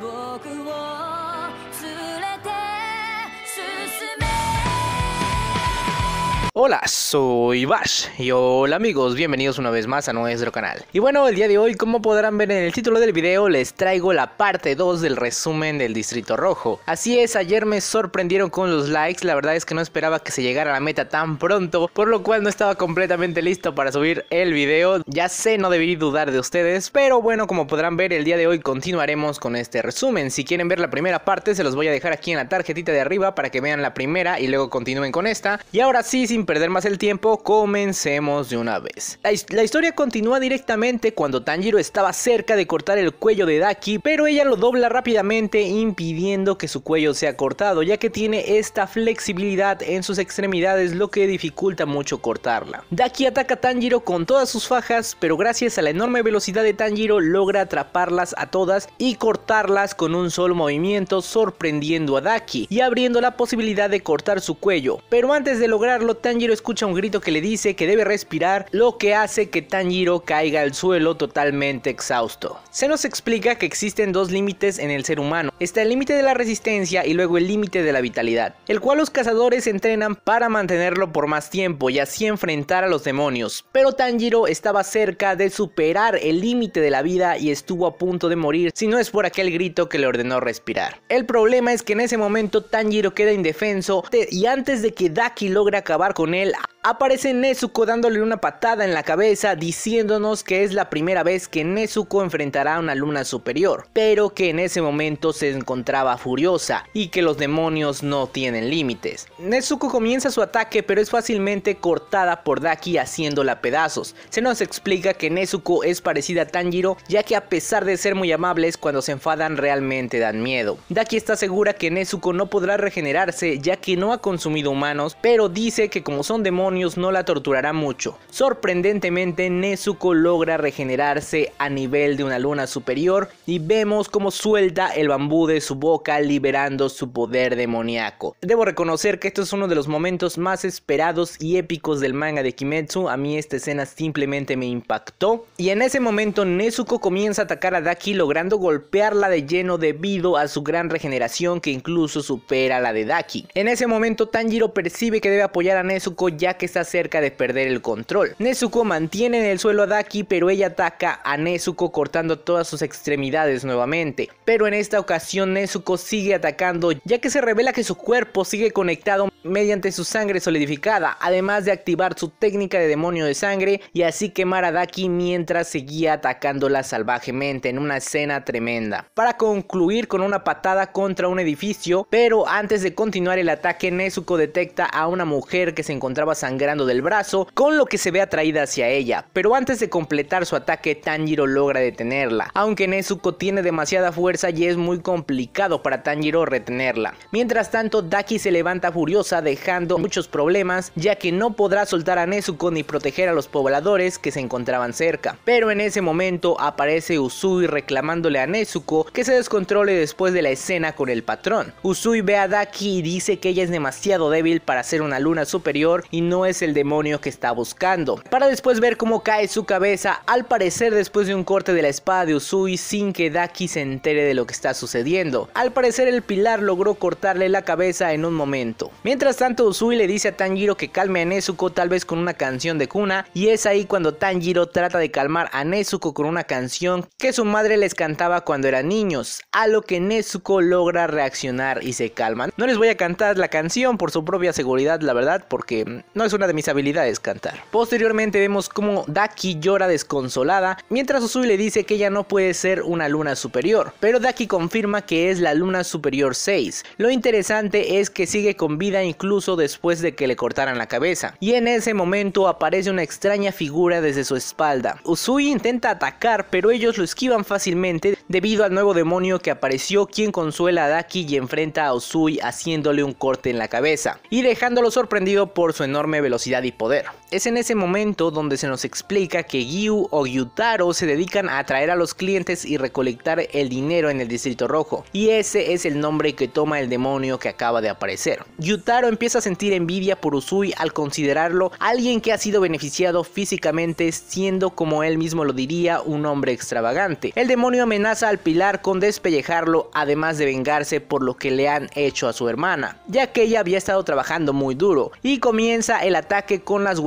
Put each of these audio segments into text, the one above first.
僕を Hola, soy Bash y hola amigos, bienvenidos una vez más a nuestro canal. Y bueno, el día de hoy, como podrán ver en el título del video, les traigo la parte 2 del resumen del Distrito Rojo. Así es, ayer me sorprendieron con los likes, la verdad es que no esperaba que se llegara a la meta tan pronto, por lo cual no estaba completamente listo para subir el video. Ya sé, no debí dudar de ustedes, pero bueno, como podrán ver, el día de hoy continuaremos con este resumen. Si quieren ver la primera parte, se los voy a dejar aquí en la tarjetita de arriba para que vean la primera y luego continúen con esta. Y ahora sí, sin perder más el tiempo, comencemos de una vez. La, historia continúa directamente cuando Tanjiro estaba cerca de cortar el cuello de Daki, pero ella lo dobla rápidamente impidiendo que su cuello sea cortado, ya que tiene esta flexibilidad en sus extremidades lo que dificulta mucho cortarla. Daki ataca a Tanjiro con todas sus fajas, pero gracias a la enorme velocidad de Tanjiro logra atraparlas a todas y cortarlas con un solo movimiento sorprendiendo a Daki y abriendo la posibilidad de cortar su cuello, pero antes de lograrlo Tanjiro escucha un grito que le dice que debe respirar, lo que hace que Tanjiro caiga al suelo totalmente exhausto. Se nos explica que existen dos límites en el ser humano, está el límite de la resistencia y luego el límite de la vitalidad, el cual los cazadores entrenan para mantenerlo por más tiempo y así enfrentar a los demonios, pero Tanjiro estaba cerca de superar el límite de la vida y estuvo a punto de morir si no es por aquel grito que le ordenó respirar. El problema es que en ese momento Tanjiro queda indefenso y antes de que Daki logre acabar con con él, aparece Nezuko dándole una patada en la cabeza diciéndonos que es la primera vez que Nezuko enfrentará a una luna superior, pero que en ese momento se encontraba furiosa y que los demonios no tienen límites. Nezuko comienza su ataque pero es fácilmente cortada por Daki haciéndola pedazos. Se nos explica que Nezuko es parecida a Tanjiro ya que a pesar de ser muy amables cuando se enfadan realmente dan miedo. Daki está segura que Nezuko no podrá regenerarse ya que no ha consumido humanos pero dice que como son demonios no la torturará mucho. Sorprendentemente Nezuko logra regenerarse a nivel de una luna superior y vemos como suelta el bambú de su boca liberando su poder demoníaco. Debo reconocer que esto es uno de los momentos más esperados y épicos del manga de Kimetsu, a mí esta escena simplemente me impactó y en ese momento Nezuko comienza a atacar a Daki logrando golpearla de lleno debido a su gran regeneración que incluso supera la de Daki. En ese momento Tanjiro percibe que debe apoyar a Nezuko Nezuko ya que está cerca de perder el control. Nezuko mantiene en el suelo a Daki pero ella ataca a Nezuko cortando todas sus extremidades nuevamente. Pero en esta ocasión Nezuko sigue atacando ya que se revela que su cuerpo sigue conectado mediante su sangre solidificada, además de activar su técnica de demonio de sangre y así quemar a Daki mientras seguía atacándola salvajemente en una escena tremenda. Para concluir con una patada contra un edificio, pero antes de continuar el ataque, Nezuko detecta a una mujer que se encontraba sangrando del brazo, con lo que se ve atraída hacia ella, pero antes de completar su ataque, Tanjiro logra detenerla, aunque Nezuko tiene demasiada fuerza y es muy complicado para Tanjiro retenerla. Mientras tanto, Daki se levanta furiosa dejando muchos problemas ya que no podrá soltar a Nezuko ni proteger a los pobladores que se encontraban cerca. Pero en ese momento aparece Usui reclamándole a Nezuko que se descontrole después de la escena con el patrón. Usui ve a Daki y dice que ella es demasiado débil para ser una luna superior y no es el demonio que está buscando. Para después ver cómo cae su cabeza al parecer después de un corte de la espada de Usui sin que Daki se entere de lo que está sucediendo. Al parecer el pilar logró cortarle la cabeza en un momento. Mientras Mientras tanto, Usui le dice a Tanjiro que calme a Nezuko tal vez con una canción de cuna y es ahí cuando Tanjiro trata de calmar a Nezuko con una canción que su madre les cantaba cuando eran niños, a lo que Nezuko logra reaccionar y se calman. No les voy a cantar la canción por su propia seguridad, la verdad, porque no es una de mis habilidades cantar. Posteriormente vemos como Daki llora desconsolada, mientras Usui le dice que ella no puede ser una luna superior, pero Daki confirma que es la luna superior 6. Lo interesante es que sigue con vida y incluso después de que le cortaran la cabeza. Y en ese momento aparece una extraña figura desde su espalda. Usui intenta atacar, pero ellos lo esquivan fácilmente debido al nuevo demonio que apareció quien consuela a Daki y enfrenta a Usui haciéndole un corte en la cabeza y dejándolo sorprendido por su enorme velocidad y poder. Es en ese momento donde se nos explica que Gyu o Gyutaro se dedican a atraer a los clientes y recolectar el dinero en el Distrito Rojo, y ese es el nombre que toma el demonio que acaba de aparecer. Gyutaro empieza a sentir envidia por Usui al considerarlo alguien que ha sido beneficiado físicamente siendo como él mismo lo diría un hombre extravagante. El demonio amenaza al pilar con despellejarlo además de vengarse por lo que le han hecho a su hermana, ya que ella había estado trabajando muy duro, y comienza el ataque con las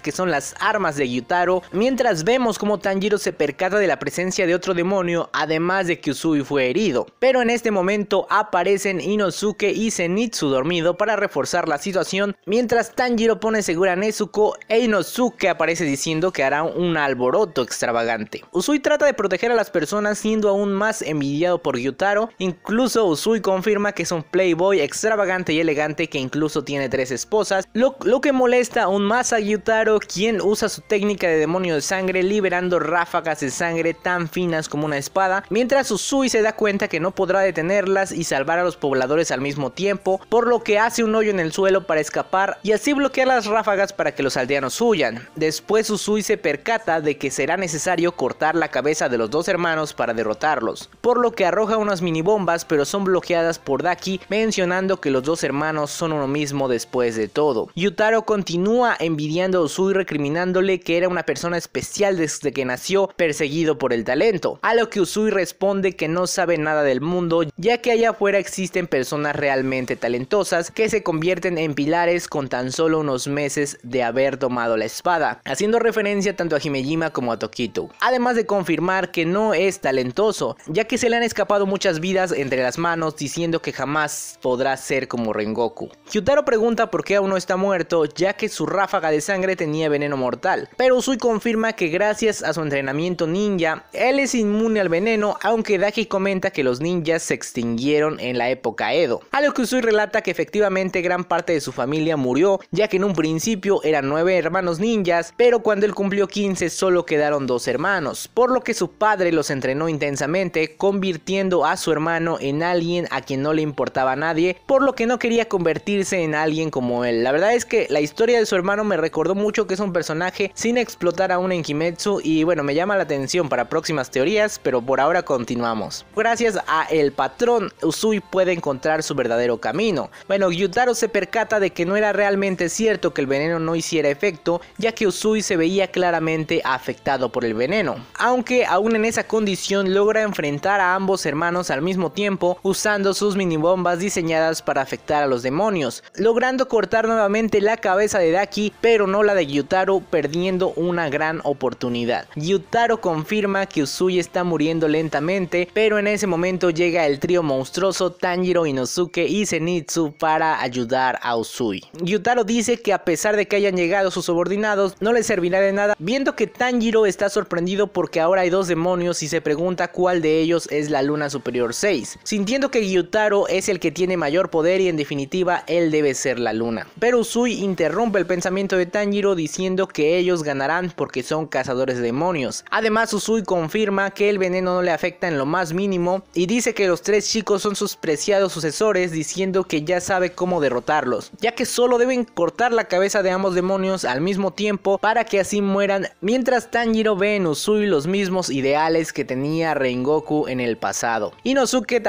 que son las armas de Gyutaro, mientras vemos como Tanjiro se percata de la presencia de otro demonio, además de que Usui fue herido. Pero en este momento aparecen Inosuke y Zenitsu dormido para reforzar la situación, mientras Tanjiro pone segura a Nezuko e Inosuke aparece diciendo que hará un alboroto extravagante. Usui trata de proteger a las personas siendo aún más envidiado por Gyutaro, incluso Usui confirma que es un playboy extravagante y elegante que incluso tiene tres esposas, lo, lo que molesta aún más a Gyutaro Yutaro quien usa su técnica de demonio de sangre liberando ráfagas de sangre tan finas como una espada, mientras Usui se da cuenta que no podrá detenerlas y salvar a los pobladores al mismo tiempo, por lo que hace un hoyo en el suelo para escapar y así bloquear las ráfagas para que los aldeanos huyan. Después Usui se percata de que será necesario cortar la cabeza de los dos hermanos para derrotarlos, por lo que arroja unas mini bombas pero son bloqueadas por Daki mencionando que los dos hermanos son uno mismo después de todo. Yutaro continúa envidiando Usui recriminándole que era una persona especial desde que nació perseguido por el talento, a lo que Usui responde que no sabe nada del mundo ya que allá afuera existen personas realmente talentosas que se convierten en pilares con tan solo unos meses de haber tomado la espada, haciendo referencia tanto a Himejima como a Tokito, además de confirmar que no es talentoso ya que se le han escapado muchas vidas entre las manos diciendo que jamás podrá ser como Rengoku. Kyutaro pregunta por qué aún no está muerto ya que su ráfaga de sangre tenía veneno mortal, pero Usui confirma que gracias a su entrenamiento ninja, él es inmune al veneno, aunque Daki comenta que los ninjas se extinguieron en la época Edo. A lo que Usui relata que efectivamente gran parte de su familia murió, ya que en un principio eran nueve hermanos ninjas, pero cuando él cumplió 15 solo quedaron dos hermanos, por lo que su padre los entrenó intensamente, convirtiendo a su hermano en alguien a quien no le importaba nadie, por lo que no quería convertirse en alguien como él. La verdad es que la historia de su hermano me recuerda recordó mucho que es un personaje sin explotar aún en Kimetsu y bueno, me llama la atención para próximas teorías, pero por ahora continuamos. Gracias a el patrón, Usui puede encontrar su verdadero camino. Bueno, Gyutaro se percata de que no era realmente cierto que el veneno no hiciera efecto, ya que Usui se veía claramente afectado por el veneno. Aunque aún en esa condición logra enfrentar a ambos hermanos al mismo tiempo usando sus minibombas diseñadas para afectar a los demonios, logrando cortar nuevamente la cabeza de Daki, pero no la de Gyutaro perdiendo una gran oportunidad. Gyutaro confirma que Usui está muriendo lentamente, pero en ese momento llega el trío monstruoso Tanjiro, Inosuke y Zenitsu para ayudar a Usui. Gyutaro dice que a pesar de que hayan llegado sus subordinados, no les servirá de nada, viendo que Tanjiro está sorprendido porque ahora hay dos demonios y se pregunta cuál de ellos es la luna superior 6, sintiendo que Gyutaro es el que tiene mayor poder y en definitiva él debe ser la luna. Pero Usui interrumpe el pensamiento de Tanjiro diciendo que ellos ganarán porque son cazadores de demonios. Además Usui confirma que el veneno no le afecta en lo más mínimo y dice que los tres chicos son sus preciados sucesores diciendo que ya sabe cómo derrotarlos, ya que solo deben cortar la cabeza de ambos demonios al mismo tiempo para que así mueran, mientras Tanjiro ve en Usui los mismos ideales que tenía Rengoku en el pasado. Inosuke,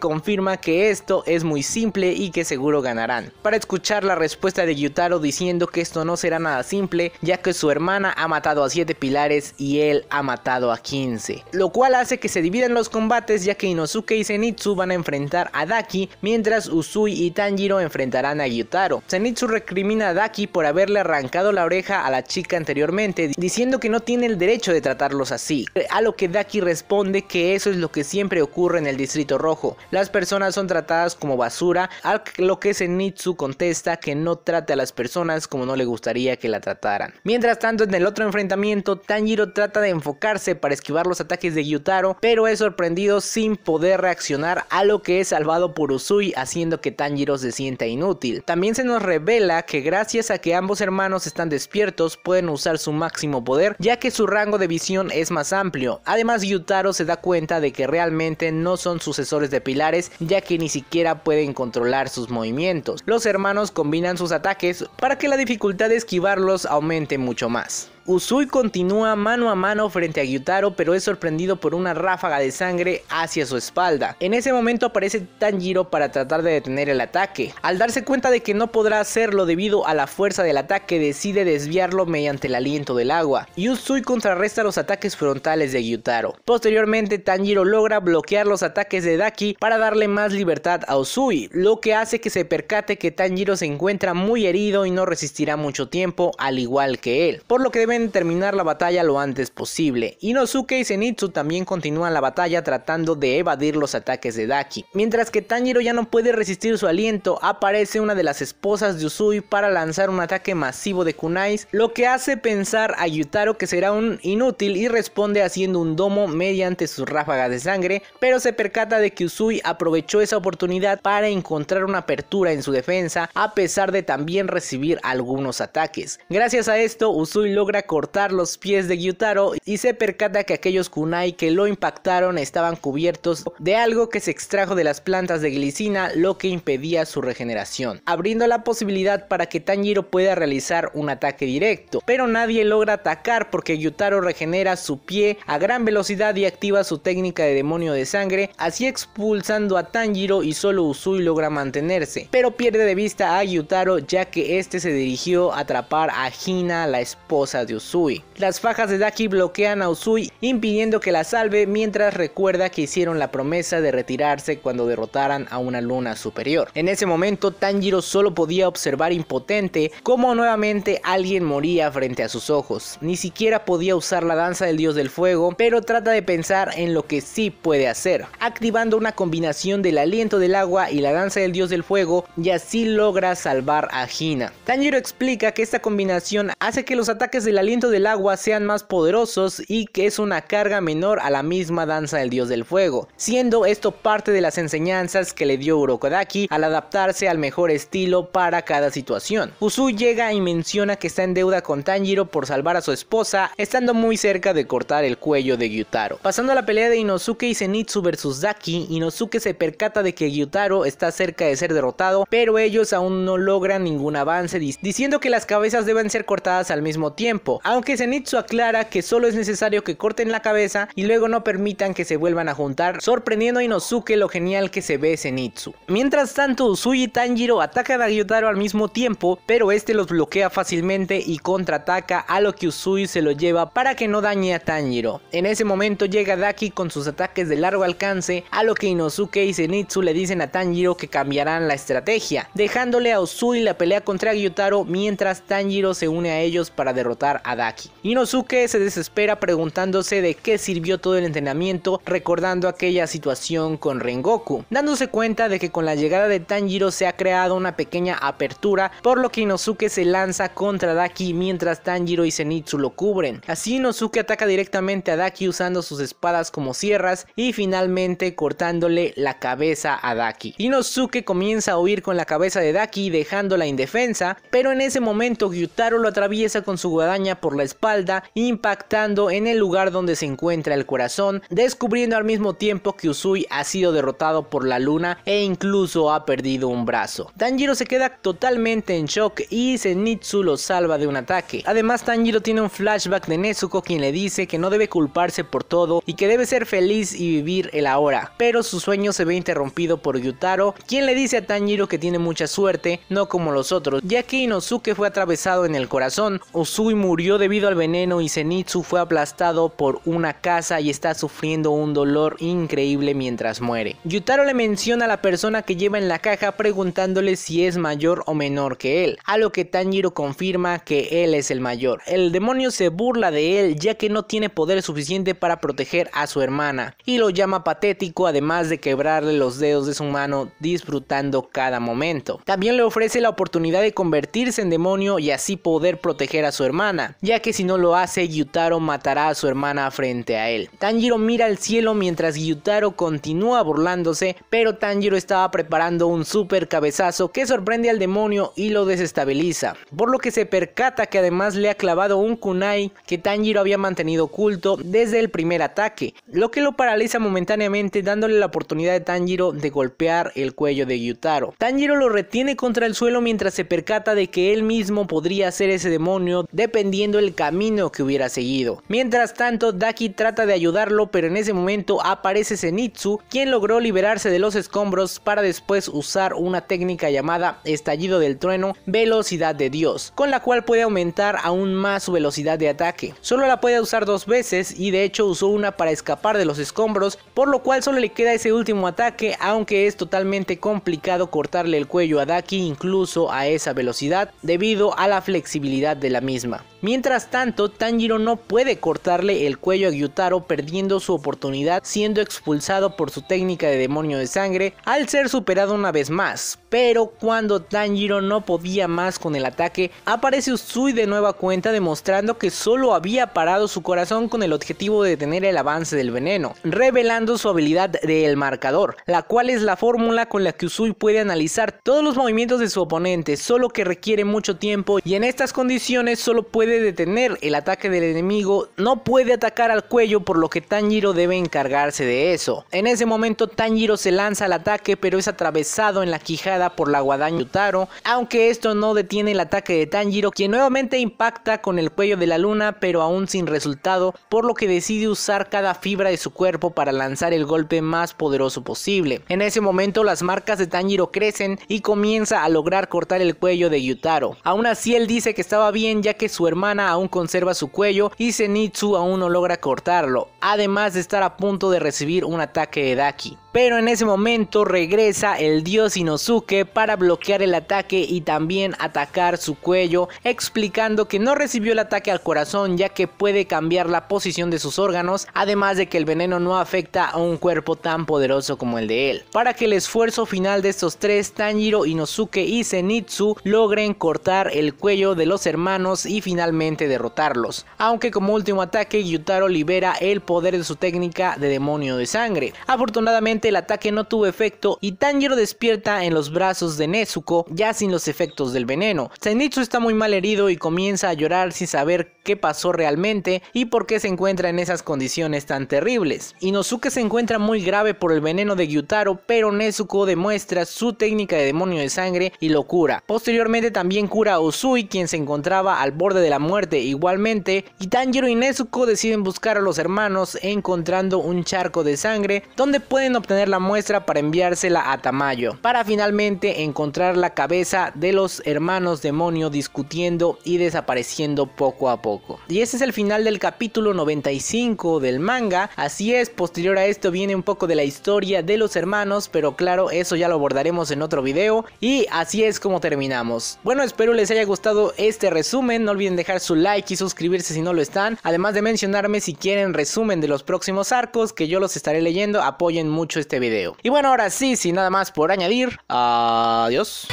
confirma que esto es muy simple y que seguro ganarán. Para escuchar la respuesta de Yutaro diciendo que esto no será nada simple, ya que su hermana ha matado a 7 pilares y él ha matado a 15. Lo cual hace que se dividan los combates ya que Inosuke y Zenitsu van a enfrentar a Daki, mientras Usui y Tanjiro enfrentarán a Gyutaro. Zenitsu recrimina a Daki por haberle arrancado la oreja a la chica anteriormente, diciendo que no tiene el derecho de tratarlos así, a lo que Daki responde que eso es lo que siempre ocurre en el Distrito Rojo. Las personas son tratadas como basura, a lo que Zenitsu contesta que no trate a las personas como no le gustaría que la trataran. Mientras tanto, en el otro enfrentamiento, Tanjiro trata de enfocarse para esquivar los ataques de Gyutaro pero es sorprendido sin poder reaccionar a lo que es salvado por Usui, haciendo que Tanjiro se sienta inútil. También se nos revela que gracias a que ambos hermanos están despiertos, pueden usar su máximo poder, ya que su rango de visión es más amplio. Además, Yutaro se da cuenta de que realmente no son sucesores de pilares, ya que ni siquiera pueden controlar sus movimientos. Los hermanos combinan sus ataques para que la dificultad dificultad de esquivarlos aumente mucho más. Usui continúa mano a mano frente a Gyutaro pero es sorprendido por una ráfaga de sangre hacia su espalda. En ese momento aparece Tanjiro para tratar de detener el ataque. Al darse cuenta de que no podrá hacerlo debido a la fuerza del ataque decide desviarlo mediante el aliento del agua. Y Usui contrarresta los ataques frontales de Gyutaro. Posteriormente Tanjiro logra bloquear los ataques de Daki para darle más libertad a Usui, lo que hace que se percate que Tanjiro se encuentra muy herido y no resistirá mucho tiempo al igual que él. Por lo que debe terminar la batalla lo antes posible. Inosuke y Zenitsu también continúan la batalla tratando de evadir los ataques de Daki. Mientras que Tanjiro ya no puede resistir su aliento, aparece una de las esposas de Usui para lanzar un ataque masivo de kunais, lo que hace pensar a Yutaro que será un inútil y responde haciendo un domo mediante sus ráfagas de sangre, pero se percata de que Usui aprovechó esa oportunidad para encontrar una apertura en su defensa a pesar de también recibir algunos ataques. Gracias a esto, Usui logra cortar los pies de Gyutaro y se percata que aquellos kunai que lo impactaron estaban cubiertos de algo que se extrajo de las plantas de glicina, lo que impedía su regeneración, abriendo la posibilidad para que Tanjiro pueda realizar un ataque directo, pero nadie logra atacar porque Gyutaro regenera su pie a gran velocidad y activa su técnica de demonio de sangre, así expulsando a Tanjiro y solo Usui logra mantenerse, pero pierde de vista a Gyutaro ya que este se dirigió a atrapar a Hina, la esposa de Usui. Las fajas de Daki bloquean a Usui impidiendo que la salve mientras recuerda que hicieron la promesa de retirarse cuando derrotaran a una luna superior. En ese momento Tanjiro solo podía observar impotente cómo nuevamente alguien moría frente a sus ojos. Ni siquiera podía usar la danza del dios del fuego, pero trata de pensar en lo que sí puede hacer, activando una combinación del aliento del agua y la danza del dios del fuego y así logra salvar a Hina. Tanjiro explica que esta combinación hace que los ataques de la aliento del agua sean más poderosos y que es una carga menor a la misma danza del dios del fuego, siendo esto parte de las enseñanzas que le dio Urokodaki al adaptarse al mejor estilo para cada situación. Usu llega y menciona que está en deuda con Tanjiro por salvar a su esposa, estando muy cerca de cortar el cuello de Gyutaro. Pasando a la pelea de Inosuke y Zenitsu versus Daki, Inosuke se percata de que Gyutaro está cerca de ser derrotado, pero ellos aún no logran ningún avance, diciendo que las cabezas deben ser cortadas al mismo tiempo, aunque Zenitsu aclara que solo es necesario que corten la cabeza y luego no permitan que se vuelvan a juntar, sorprendiendo a Inosuke lo genial que se ve Zenitsu. Mientras tanto, Usui y Tanjiro atacan a Gyutaro al mismo tiempo, pero este los bloquea fácilmente y contraataca a lo que Usui se lo lleva para que no dañe a Tanjiro. En ese momento llega Daki con sus ataques de largo alcance, a lo que Inosuke y Zenitsu le dicen a Tanjiro que cambiarán la estrategia, dejándole a Usui la pelea contra Gyutaro mientras Tanjiro se une a ellos para derrotar a Daki. Inosuke se desespera preguntándose de qué sirvió todo el entrenamiento, recordando aquella situación con Rengoku, dándose cuenta de que con la llegada de Tanjiro se ha creado una pequeña apertura, por lo que Inosuke se lanza contra Daki mientras Tanjiro y Zenitsu lo cubren. Así Inosuke ataca directamente a Daki usando sus espadas como sierras y finalmente cortándole la cabeza a Daki. Inosuke comienza a huir con la cabeza de Daki dejándola indefensa, pero en ese momento Gyutaro lo atraviesa con su guadaña por la espalda, impactando en el lugar donde se encuentra el corazón, descubriendo al mismo tiempo que Usui ha sido derrotado por la luna e incluso ha perdido un brazo. Tanjiro se queda totalmente en shock y Zenitsu lo salva de un ataque. Además Tanjiro tiene un flashback de Nezuko quien le dice que no debe culparse por todo y que debe ser feliz y vivir el ahora, pero su sueño se ve interrumpido por Yutaro, quien le dice a Tanjiro que tiene mucha suerte, no como los otros, ya que Inosuke fue atravesado en el corazón, Usui murió murió debido al veneno y Zenitsu fue aplastado por una casa y está sufriendo un dolor increíble mientras muere. Yutaro le menciona a la persona que lleva en la caja preguntándole si es mayor o menor que él, a lo que Tanjiro confirma que él es el mayor. El demonio se burla de él ya que no tiene poder suficiente para proteger a su hermana y lo llama patético además de quebrarle los dedos de su mano disfrutando cada momento. También le ofrece la oportunidad de convertirse en demonio y así poder proteger a su hermana ya que si no lo hace, Yutaro matará a su hermana frente a él. Tanjiro mira al cielo mientras Yutaro continúa burlándose, pero Tanjiro estaba preparando un super cabezazo que sorprende al demonio y lo desestabiliza, por lo que se percata que además le ha clavado un kunai que Tanjiro había mantenido oculto desde el primer ataque, lo que lo paraliza momentáneamente dándole la oportunidad de Tanjiro de golpear el cuello de Yutaro. Tanjiro lo retiene contra el suelo mientras se percata de que él mismo podría ser ese demonio dependiendo el camino que hubiera seguido. Mientras tanto, Daki trata de ayudarlo, pero en ese momento aparece Sen'itsu, quien logró liberarse de los escombros para después usar una técnica llamada estallido del trueno, velocidad de Dios, con la cual puede aumentar aún más su velocidad de ataque. Solo la puede usar dos veces y de hecho usó una para escapar de los escombros, por lo cual solo le queda ese último ataque, aunque es totalmente complicado cortarle el cuello a Daki incluso a esa velocidad debido a la flexibilidad de la misma. Mientras tanto, Tanjiro no puede cortarle el cuello a Gyutaro perdiendo su oportunidad siendo expulsado por su técnica de demonio de sangre al ser superado una vez más. Pero cuando Tanjiro no podía más con el ataque, aparece Usui de nueva cuenta demostrando que solo había parado su corazón con el objetivo de detener el avance del veneno, revelando su habilidad del marcador, la cual es la fórmula con la que Usui puede analizar todos los movimientos de su oponente, solo que requiere mucho tiempo y en estas condiciones solo puede detener el ataque del enemigo, no puede atacar al cuello por lo que Tanjiro debe encargarse de eso. En ese momento Tanjiro se lanza al ataque pero es atravesado en la quijada por la guadaña Yutaro, aunque esto no detiene el ataque de Tanjiro quien nuevamente impacta con el cuello de la luna pero aún sin resultado por lo que decide usar cada fibra de su cuerpo para lanzar el golpe más poderoso posible. En ese momento las marcas de Tanjiro crecen y comienza a lograr cortar el cuello de Yutaro. Aún así él dice que estaba bien ya que su hermano mana aún conserva su cuello y Zenitsu aún no logra cortarlo, además de estar a punto de recibir un ataque de Daki. Pero en ese momento regresa el dios Inosuke para bloquear el ataque y también atacar su cuello, explicando que no recibió el ataque al corazón ya que puede cambiar la posición de sus órganos, además de que el veneno no afecta a un cuerpo tan poderoso como el de él. Para que el esfuerzo final de estos tres, Tanjiro, Inosuke y Zenitsu, logren cortar el cuello de los hermanos y finalmente derrotarlos. Aunque como último ataque, Yutaro libera el poder de su técnica de demonio de sangre. Afortunadamente el ataque no tuvo efecto y Tanjiro despierta en los brazos de Nezuko ya sin los efectos del veneno. Zenitsu está muy mal herido y comienza a llorar sin saber qué pasó realmente y por qué se encuentra en esas condiciones tan terribles. Inosuke se encuentra muy grave por el veneno de Gyutaro pero Nezuko demuestra su técnica de demonio de sangre y lo cura. Posteriormente también cura a Usui quien se encontraba al borde de la muerte igualmente y Tanjiro y Nezuko deciden buscar a los hermanos encontrando un charco de sangre donde pueden obtener tener la muestra para enviársela a Tamayo, para finalmente encontrar la cabeza de los hermanos demonio discutiendo y desapareciendo poco a poco. Y ese es el final del capítulo 95 del manga, así es, posterior a esto viene un poco de la historia de los hermanos, pero claro, eso ya lo abordaremos en otro video y así es como terminamos. Bueno, espero les haya gustado este resumen, no olviden dejar su like y suscribirse si no lo están, además de mencionarme si quieren resumen de los próximos arcos que yo los estaré leyendo, apoyen mucho este video. Y bueno, ahora sí, sin nada más por añadir, adiós.